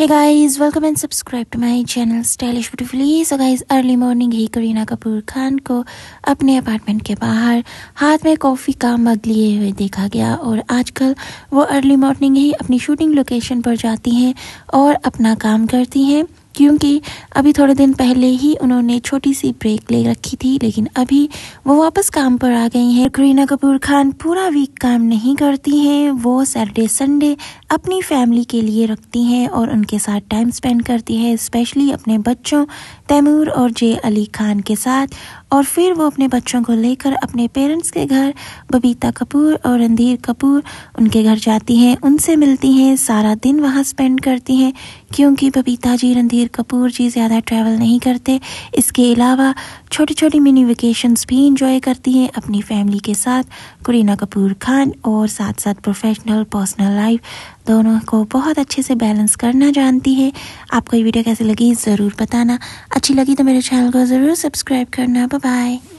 है guys welcome and subscribe to my channel stylish beautifully so guys early morning ही करीना कपूर खान को अपने apartment के बाहर हाथ में कॉफ़ी का मग लिए हुए देखा गया और आजकल वो अर्ली मॉर्निंग ही अपनी शूटिंग लोकेशन पर जाती हैं और अपना काम करती हैं क्योंकि अभी थोड़े दिन पहले ही उन्होंने छोटी सी ब्रेक ले रखी थी लेकिन अभी वो वापस काम पर आ गई हैं करीना कपूर खान पूरा वीक काम नहीं करती हैं वो सैटरडे संडे अपनी फैमिली के लिए रखती हैं और उनके साथ टाइम स्पेंड करती है स्पेशली अपने बच्चों तैमूर और जे अली खान के साथ और फिर वो अपने बच्चों को लेकर अपने पेरेंट्स के घर बबीता कपूर और रणधीर कपूर उनके घर जाती हैं उनसे मिलती हैं सारा दिन वहाँ स्पेंड करती हैं क्योंकि बबीता जी रणधीर कपूर जी ज़्यादा ट्रैवल नहीं करते इसके अलावा छोटी छोटी मिनी वेकेशंस भी इंजॉय करती हैं अपनी फैमिली के साथ करीना कपूर खान और साथ साथ प्रोफेशनल पर्सनल लाइफ दोनों को बहुत अच्छे से बैलेंस करना जानती है आपको ये वीडियो कैसी लगी ज़रूर बताना अच्छी लगी तो मेरे चैनल को ज़रूर सब्सक्राइब करना बाय